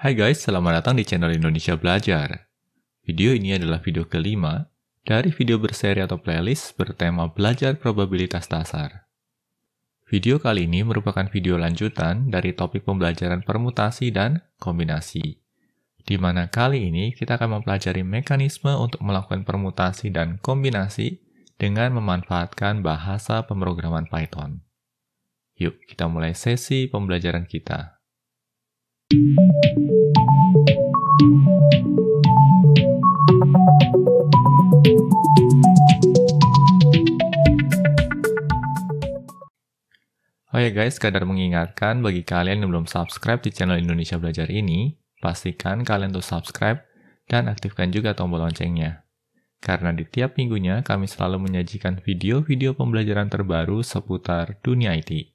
Hai guys, selamat datang di channel Indonesia Belajar. Video ini adalah video kelima dari video berseri atau playlist bertema belajar probabilitas dasar. Video kali ini merupakan video lanjutan dari topik pembelajaran permutasi dan kombinasi, di mana kali ini kita akan mempelajari mekanisme untuk melakukan permutasi dan kombinasi dengan memanfaatkan bahasa pemrograman Python. Yuk, kita mulai sesi pembelajaran kita. Oh ya guys, sekadar mengingatkan bagi kalian yang belum subscribe di channel Indonesia Belajar ini, pastikan kalian tuh subscribe dan aktifkan juga tombol loncengnya. Karena di tiap minggunya kami selalu menyajikan video-video pembelajaran terbaru seputar dunia IT.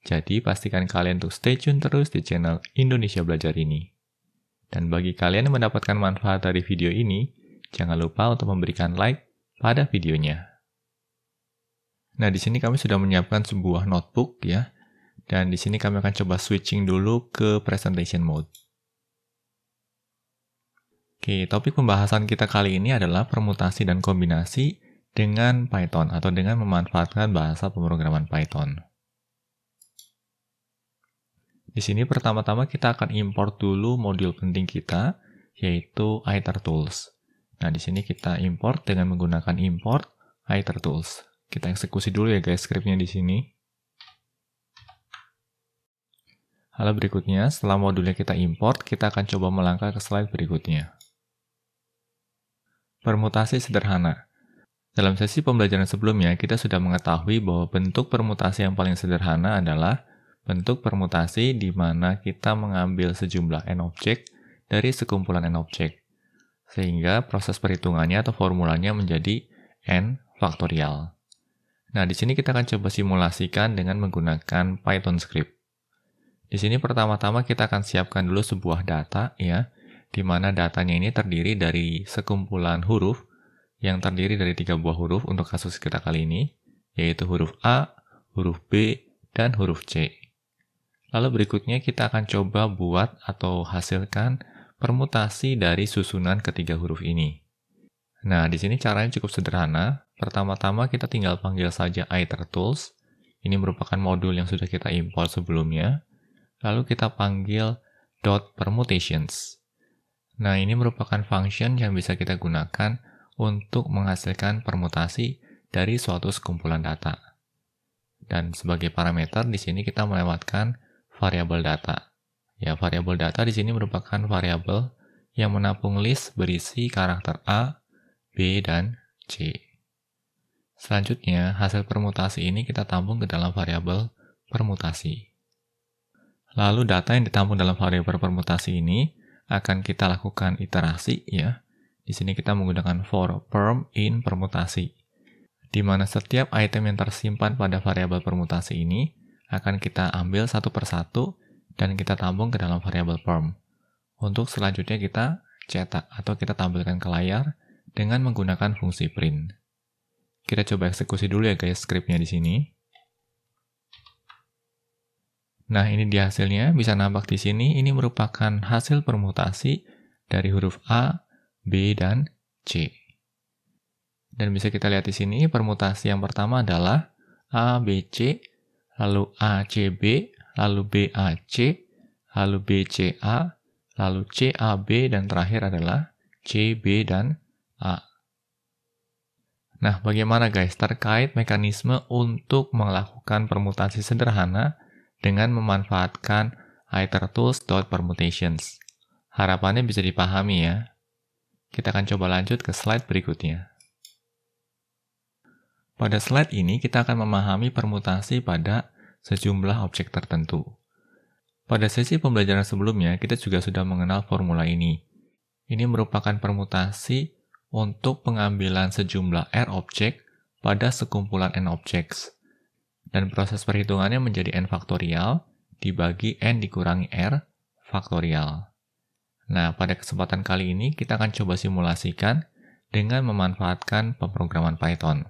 Jadi pastikan kalian untuk stay tune terus di channel Indonesia Belajar ini. Dan bagi kalian yang mendapatkan manfaat dari video ini, jangan lupa untuk memberikan like pada videonya. Nah, di sini kami sudah menyiapkan sebuah notebook ya. Dan di sini kami akan coba switching dulu ke presentation mode. Oke, topik pembahasan kita kali ini adalah permutasi dan kombinasi dengan Python atau dengan memanfaatkan bahasa pemrograman Python. Di sini pertama-tama kita akan import dulu modul penting kita, yaitu itertools. Nah, di sini kita import dengan menggunakan import itertools. Kita eksekusi dulu ya guys scriptnya di sini. Hal berikutnya, setelah modulnya kita import, kita akan coba melangkah ke slide berikutnya. Permutasi sederhana. Dalam sesi pembelajaran sebelumnya, kita sudah mengetahui bahwa bentuk permutasi yang paling sederhana adalah bentuk permutasi di mana kita mengambil sejumlah n objek dari sekumpulan n objek, sehingga proses perhitungannya atau formulanya menjadi n faktorial. Nah, di sini kita akan coba simulasikan dengan menggunakan Python script. Di sini pertama-tama kita akan siapkan dulu sebuah data ya, di mana datanya ini terdiri dari sekumpulan huruf yang terdiri dari tiga buah huruf untuk kasus kita kali ini, yaitu huruf A, huruf B, dan huruf C. Lalu berikutnya kita akan coba buat atau hasilkan permutasi dari susunan ketiga huruf ini. Nah, di sini caranya cukup sederhana. Pertama-tama kita tinggal panggil saja itertools. Ini merupakan modul yang sudah kita import sebelumnya. Lalu kita panggil dot permutations. Nah, ini merupakan function yang bisa kita gunakan untuk menghasilkan permutasi dari suatu sekumpulan data. Dan sebagai parameter di sini kita melewatkan variabel data. Ya, variabel data di sini merupakan variabel yang menampung list berisi karakter A, B, dan C. Selanjutnya, hasil permutasi ini kita tampung ke dalam variabel permutasi. Lalu data yang ditampung dalam variabel permutasi ini akan kita lakukan iterasi ya. Di sini kita menggunakan for perm in permutasi di mana setiap item yang tersimpan pada variabel permutasi ini akan kita ambil satu persatu dan kita tambung ke dalam variable form. Untuk selanjutnya kita cetak atau kita tampilkan ke layar dengan menggunakan fungsi print. Kita coba eksekusi dulu ya guys scriptnya di sini. Nah ini dia hasilnya, bisa nampak di sini ini merupakan hasil permutasi dari huruf A, B, dan C. Dan bisa kita lihat di sini permutasi yang pertama adalah A, B, C lalu ACB, lalu BAC, lalu BCA, lalu CAB, dan terakhir adalah CB dan A. Nah, bagaimana guys terkait mekanisme untuk melakukan permutasi sederhana dengan memanfaatkan itertools.permutations? Harapannya bisa dipahami ya. Kita akan coba lanjut ke slide berikutnya. Pada slide ini kita akan memahami permutasi pada sejumlah objek tertentu. Pada sesi pembelajaran sebelumnya, kita juga sudah mengenal formula ini. Ini merupakan permutasi untuk pengambilan sejumlah R objek pada sekumpulan N objek, Dan proses perhitungannya menjadi N faktorial dibagi N dikurangi R faktorial. Nah, pada kesempatan kali ini kita akan coba simulasikan dengan memanfaatkan pemrograman Python.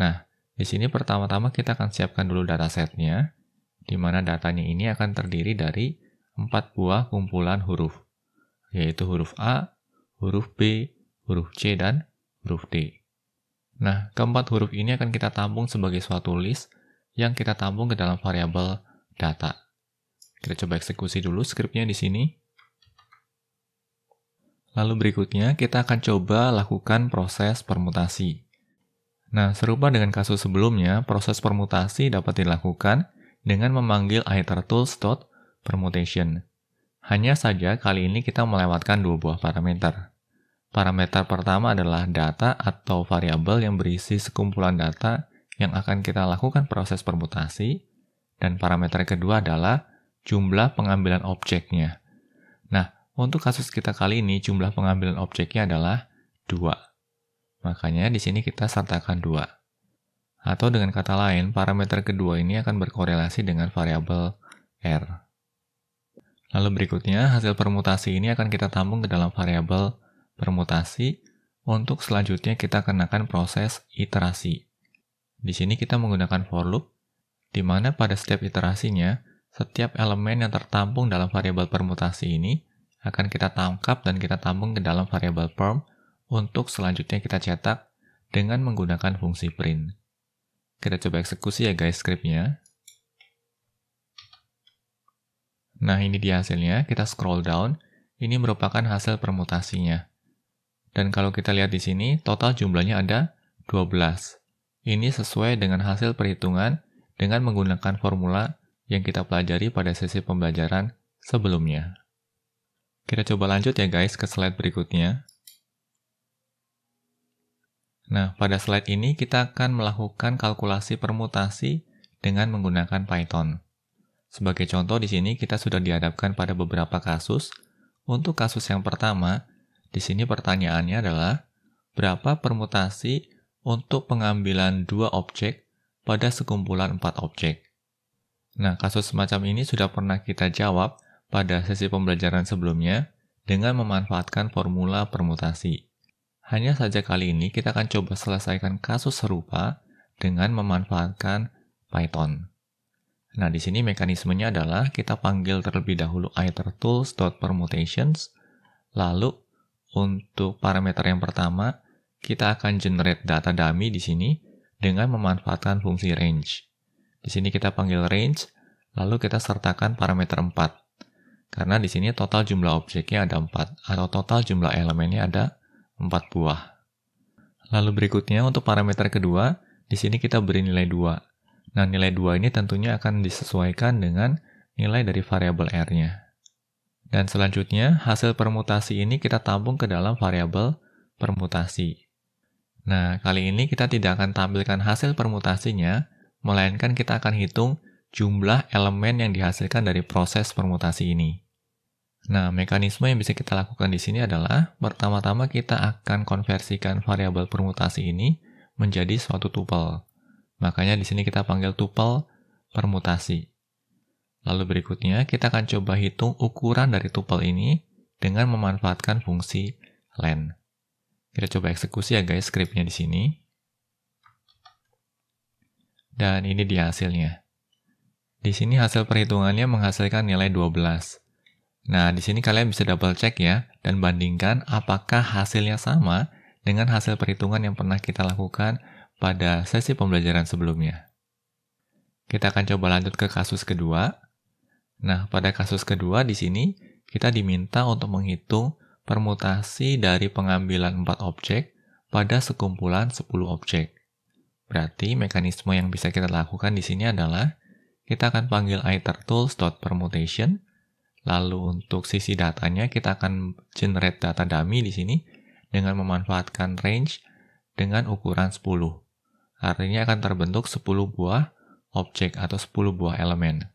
Nah, di sini pertama-tama kita akan siapkan dulu datasetnya, di mana datanya ini akan terdiri dari empat buah kumpulan huruf, yaitu huruf A, huruf B, huruf C, dan huruf D. Nah, keempat huruf ini akan kita tampung sebagai suatu list yang kita tampung ke dalam variabel data. Kita coba eksekusi dulu scriptnya di sini. Lalu berikutnya kita akan coba lakukan proses permutasi. Nah, serupa dengan kasus sebelumnya, proses permutasi dapat dilakukan dengan memanggil itertools.permutation. Hanya saja kali ini kita melewatkan dua buah parameter. Parameter pertama adalah data atau variabel yang berisi sekumpulan data yang akan kita lakukan proses permutasi, dan parameter kedua adalah jumlah pengambilan objeknya. Nah, untuk kasus kita kali ini jumlah pengambilan objeknya adalah 2. Makanya di sini kita sertakan dua. Atau dengan kata lain, parameter kedua ini akan berkorelasi dengan variabel R. Lalu berikutnya, hasil permutasi ini akan kita tampung ke dalam variabel permutasi untuk selanjutnya kita kenakan proses iterasi. Di sini kita menggunakan for loop, di mana pada setiap iterasinya, setiap elemen yang tertampung dalam variabel permutasi ini akan kita tangkap dan kita tampung ke dalam variabel perm untuk selanjutnya kita cetak dengan menggunakan fungsi print. Kita coba eksekusi ya guys scriptnya. Nah ini dia hasilnya, kita scroll down, ini merupakan hasil permutasinya. Dan kalau kita lihat di sini, total jumlahnya ada 12. Ini sesuai dengan hasil perhitungan dengan menggunakan formula yang kita pelajari pada sesi pembelajaran sebelumnya. Kita coba lanjut ya guys ke slide berikutnya. Nah, pada slide ini kita akan melakukan kalkulasi permutasi dengan menggunakan Python. Sebagai contoh di sini kita sudah dihadapkan pada beberapa kasus. Untuk kasus yang pertama, di sini pertanyaannya adalah berapa permutasi untuk pengambilan dua objek pada sekumpulan empat objek. Nah, kasus semacam ini sudah pernah kita jawab pada sesi pembelajaran sebelumnya dengan memanfaatkan formula permutasi. Hanya saja kali ini kita akan coba selesaikan kasus serupa dengan memanfaatkan Python. Nah, di sini mekanismenya adalah kita panggil terlebih dahulu itertools.permutations, lalu untuk parameter yang pertama, kita akan generate data dummy di sini dengan memanfaatkan fungsi range. Di sini kita panggil range, lalu kita sertakan parameter 4. Karena di sini total jumlah objeknya ada 4, atau total jumlah elemennya ada 4 buah. Lalu berikutnya untuk parameter kedua, di sini kita beri nilai 2. Nah, nilai 2 ini tentunya akan disesuaikan dengan nilai dari variabel R-nya. Dan selanjutnya, hasil permutasi ini kita tabung ke dalam variabel permutasi. Nah, kali ini kita tidak akan tampilkan hasil permutasinya, melainkan kita akan hitung jumlah elemen yang dihasilkan dari proses permutasi ini. Nah, mekanisme yang bisa kita lakukan di sini adalah pertama-tama kita akan konversikan variabel permutasi ini menjadi suatu tupel. Makanya di sini kita panggil tupel permutasi. Lalu berikutnya kita akan coba hitung ukuran dari tupel ini dengan memanfaatkan fungsi len. Kita coba eksekusi ya guys scriptnya di sini. Dan ini dia hasilnya. Di sini hasil perhitungannya menghasilkan nilai 12. Nah, di sini kalian bisa double check ya dan bandingkan apakah hasilnya sama dengan hasil perhitungan yang pernah kita lakukan pada sesi pembelajaran sebelumnya. Kita akan coba lanjut ke kasus kedua. Nah, pada kasus kedua di sini kita diminta untuk menghitung permutasi dari pengambilan 4 objek pada sekumpulan 10 objek. Berarti mekanisme yang bisa kita lakukan di sini adalah kita akan panggil permutation Lalu untuk sisi datanya kita akan generate data dummy di sini dengan memanfaatkan range dengan ukuran 10. Artinya akan terbentuk 10 buah objek atau 10 buah elemen.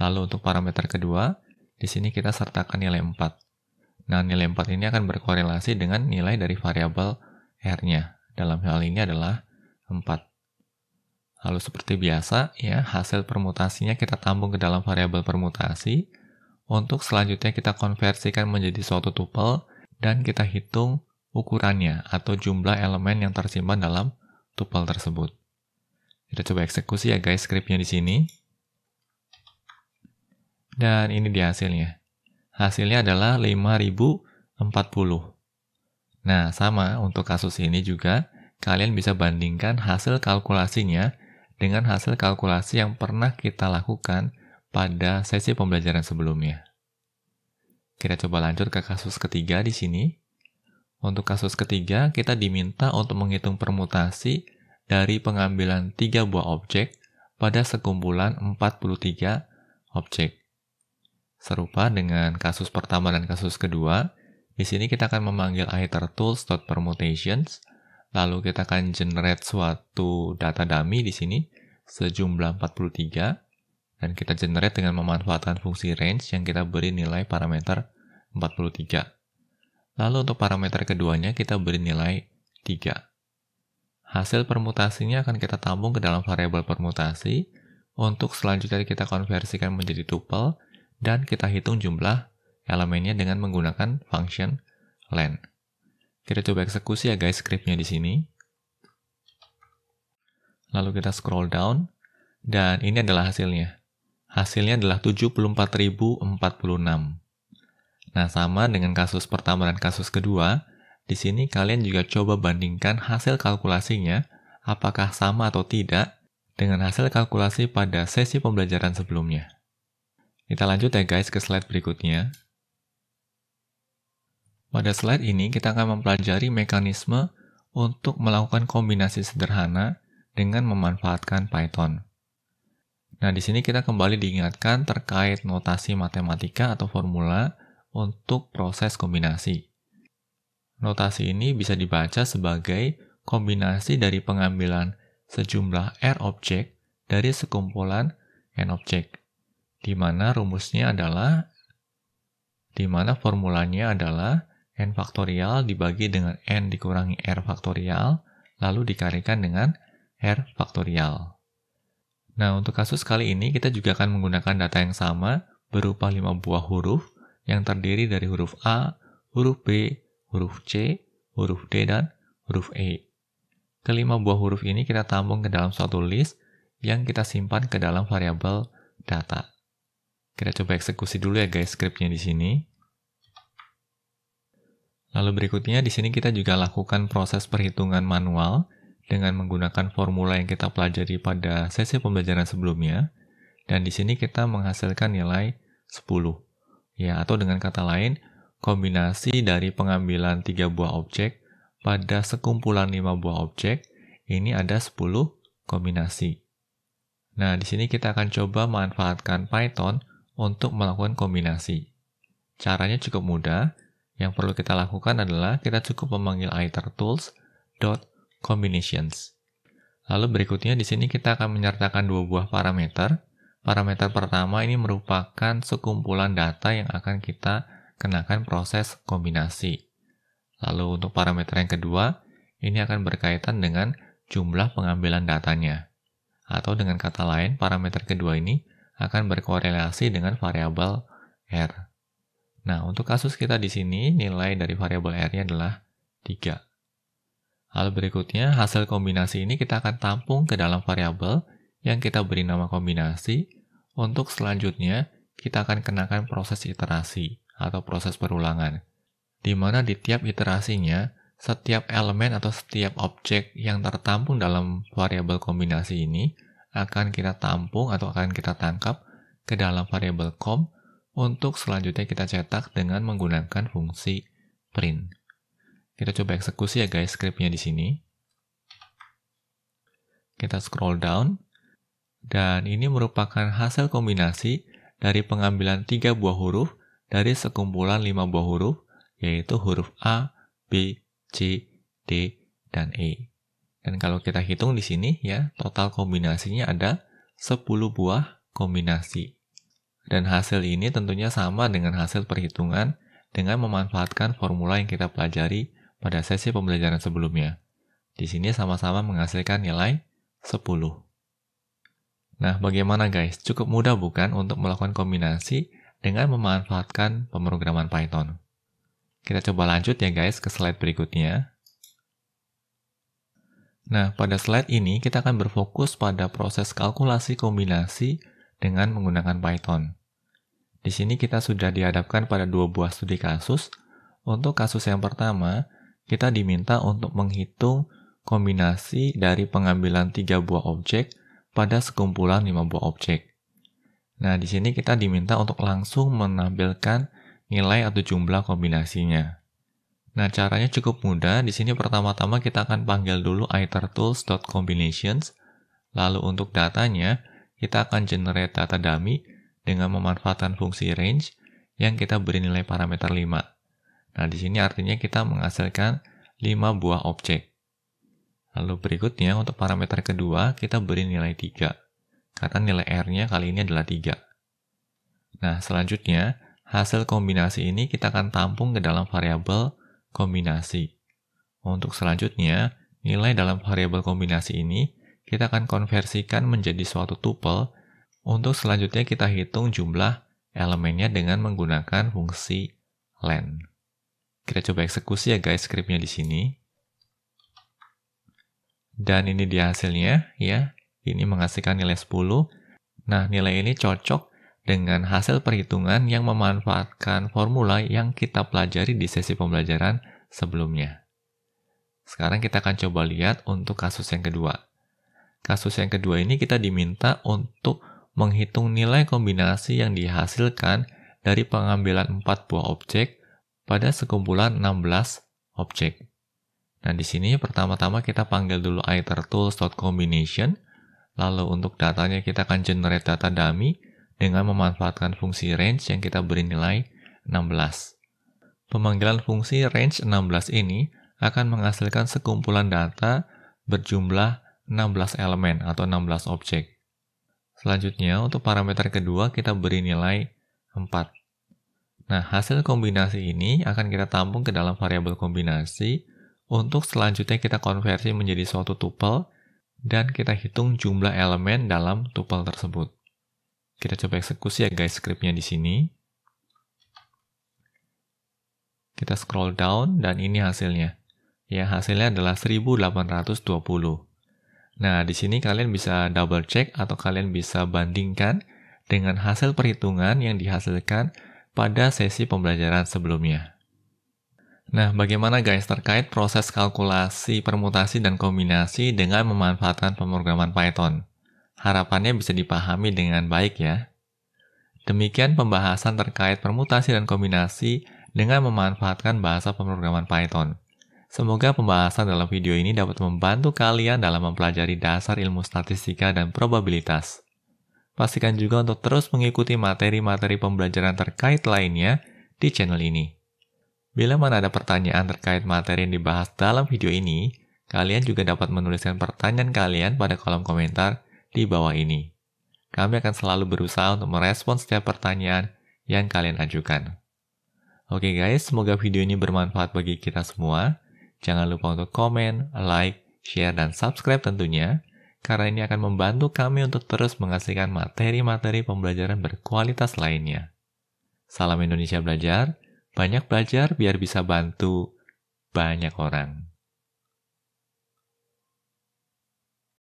Lalu untuk parameter kedua, di sini kita sertakan nilai 4. Nah, nilai 4 ini akan berkorelasi dengan nilai dari variabel R-nya. Dalam hal ini adalah 4. Lalu seperti biasa, ya hasil permutasinya kita tambung ke dalam variabel permutasi untuk selanjutnya kita konversikan menjadi suatu tuple dan kita hitung ukurannya atau jumlah elemen yang tersimpan dalam tuple tersebut. Kita coba eksekusi ya guys scriptnya di sini. Dan ini dia hasilnya. Hasilnya adalah 5040. Nah, sama untuk kasus ini juga, kalian bisa bandingkan hasil kalkulasinya dengan hasil kalkulasi yang pernah kita lakukan pada sesi pembelajaran sebelumnya. Kita coba lanjut ke kasus ketiga di sini. Untuk kasus ketiga, kita diminta untuk menghitung permutasi dari pengambilan tiga buah objek pada sekumpulan 43 objek. Serupa dengan kasus pertama dan kasus kedua, di sini kita akan memanggil itertools.permutations, lalu kita akan generate suatu data dummy di sini, sejumlah 43, dan kita generate dengan memanfaatkan fungsi range yang kita beri nilai parameter 43. Lalu untuk parameter keduanya kita beri nilai 3. Hasil permutasinya akan kita tambung ke dalam variabel permutasi untuk selanjutnya kita konversikan menjadi tuple dan kita hitung jumlah elemennya dengan menggunakan function len. Kita coba eksekusi ya guys scriptnya di sini. Lalu kita scroll down dan ini adalah hasilnya hasilnya adalah 74.046. Nah, sama dengan kasus pertama dan kasus kedua, di sini kalian juga coba bandingkan hasil kalkulasinya apakah sama atau tidak dengan hasil kalkulasi pada sesi pembelajaran sebelumnya. Kita lanjut ya guys ke slide berikutnya. Pada slide ini kita akan mempelajari mekanisme untuk melakukan kombinasi sederhana dengan memanfaatkan Python. Nah, di sini kita kembali diingatkan terkait notasi matematika atau formula untuk proses kombinasi. Notasi ini bisa dibaca sebagai kombinasi dari pengambilan sejumlah R objek dari sekumpulan N objek, di mana rumusnya adalah, di mana formulanya adalah N faktorial dibagi dengan N dikurangi R faktorial, lalu dikalikan dengan R faktorial. Nah, untuk kasus kali ini kita juga akan menggunakan data yang sama berupa 5 buah huruf yang terdiri dari huruf A, huruf B, huruf C, huruf D, dan huruf E. Kelima buah huruf ini kita tampung ke dalam suatu list yang kita simpan ke dalam variabel data. Kita coba eksekusi dulu ya guys scriptnya di sini. Lalu berikutnya di sini kita juga lakukan proses perhitungan manual dengan menggunakan formula yang kita pelajari pada sesi pembelajaran sebelumnya, dan di sini kita menghasilkan nilai 10. Ya, atau dengan kata lain, kombinasi dari pengambilan 3 buah objek pada sekumpulan 5 buah objek, ini ada 10 kombinasi. Nah, di sini kita akan coba manfaatkan Python untuk melakukan kombinasi. Caranya cukup mudah. Yang perlu kita lakukan adalah kita cukup memanggil itertools combinations. Lalu berikutnya di sini kita akan menyertakan dua buah parameter. Parameter pertama ini merupakan sekumpulan data yang akan kita kenakan proses kombinasi. Lalu untuk parameter yang kedua, ini akan berkaitan dengan jumlah pengambilan datanya. Atau dengan kata lain, parameter kedua ini akan berkorelasi dengan variabel R. Nah, untuk kasus kita di sini, nilai dari variabel R-nya adalah 3 hal berikutnya, hasil kombinasi ini kita akan tampung ke dalam variabel yang kita beri nama kombinasi. Untuk selanjutnya, kita akan kenakan proses iterasi atau proses perulangan, di mana di tiap iterasinya, setiap elemen atau setiap objek yang tertampung dalam variabel kombinasi ini akan kita tampung atau akan kita tangkap ke dalam variabel com untuk selanjutnya kita cetak dengan menggunakan fungsi print. Kita coba eksekusi ya guys scriptnya di sini. Kita scroll down. Dan ini merupakan hasil kombinasi dari pengambilan tiga buah huruf dari sekumpulan lima buah huruf, yaitu huruf A, B, C, D, dan E. Dan kalau kita hitung di sini ya, total kombinasinya ada 10 buah kombinasi. Dan hasil ini tentunya sama dengan hasil perhitungan dengan memanfaatkan formula yang kita pelajari pada sesi pembelajaran sebelumnya. Di sini sama-sama menghasilkan nilai 10. Nah, bagaimana guys? Cukup mudah bukan untuk melakukan kombinasi dengan memanfaatkan pemrograman Python? Kita coba lanjut ya guys ke slide berikutnya. Nah, pada slide ini kita akan berfokus pada proses kalkulasi kombinasi dengan menggunakan Python. Di sini kita sudah dihadapkan pada dua buah studi kasus. Untuk kasus yang pertama, kita diminta untuk menghitung kombinasi dari pengambilan tiga buah objek pada sekumpulan lima buah objek. Nah, di sini kita diminta untuk langsung menampilkan nilai atau jumlah kombinasinya. Nah, caranya cukup mudah. Di sini pertama-tama kita akan panggil dulu itertools.combinations. Lalu untuk datanya, kita akan generate data dummy dengan memanfaatkan fungsi range yang kita beri nilai parameter 5. Nah, di sini artinya kita menghasilkan 5 buah objek. Lalu berikutnya untuk parameter kedua kita beri nilai 3. Karena nilai R-nya kali ini adalah 3. Nah, selanjutnya hasil kombinasi ini kita akan tampung ke dalam variabel kombinasi. Untuk selanjutnya, nilai dalam variabel kombinasi ini kita akan konversikan menjadi suatu tuple untuk selanjutnya kita hitung jumlah elemennya dengan menggunakan fungsi len. Kita coba eksekusi ya guys scriptnya di sini. Dan ini dia hasilnya ya. Ini menghasilkan nilai 10. Nah, nilai ini cocok dengan hasil perhitungan yang memanfaatkan formula yang kita pelajari di sesi pembelajaran sebelumnya. Sekarang kita akan coba lihat untuk kasus yang kedua. Kasus yang kedua ini kita diminta untuk menghitung nilai kombinasi yang dihasilkan dari pengambilan 4 buah objek pada sekumpulan 16 objek. Nah, di sini pertama-tama kita panggil dulu iter combination, lalu untuk datanya kita akan generate data dummy dengan memanfaatkan fungsi range yang kita beri nilai 16. Pemanggilan fungsi range 16 ini akan menghasilkan sekumpulan data berjumlah 16 elemen atau 16 objek. Selanjutnya, untuk parameter kedua kita beri nilai 4. Nah, hasil kombinasi ini akan kita tampung ke dalam variabel kombinasi untuk selanjutnya kita konversi menjadi suatu tuple dan kita hitung jumlah elemen dalam tuple tersebut. Kita coba eksekusi ya guys scriptnya di sini. Kita scroll down dan ini hasilnya. Ya, hasilnya adalah 1820. Nah, di sini kalian bisa double check atau kalian bisa bandingkan dengan hasil perhitungan yang dihasilkan pada sesi pembelajaran sebelumnya. Nah, bagaimana guys terkait proses kalkulasi, permutasi, dan kombinasi dengan memanfaatkan pemrograman Python? Harapannya bisa dipahami dengan baik ya. Demikian pembahasan terkait permutasi dan kombinasi dengan memanfaatkan bahasa pemrograman Python. Semoga pembahasan dalam video ini dapat membantu kalian dalam mempelajari dasar ilmu statistika dan probabilitas. Pastikan juga untuk terus mengikuti materi-materi pembelajaran terkait lainnya di channel ini. Bila mana ada pertanyaan terkait materi yang dibahas dalam video ini, kalian juga dapat menuliskan pertanyaan kalian pada kolom komentar di bawah ini. Kami akan selalu berusaha untuk merespon setiap pertanyaan yang kalian ajukan. Oke guys, semoga video ini bermanfaat bagi kita semua. Jangan lupa untuk komen, like, share, dan subscribe tentunya karena ini akan membantu kami untuk terus menghasilkan materi-materi pembelajaran berkualitas lainnya. Salam Indonesia Belajar, banyak belajar biar bisa bantu banyak orang.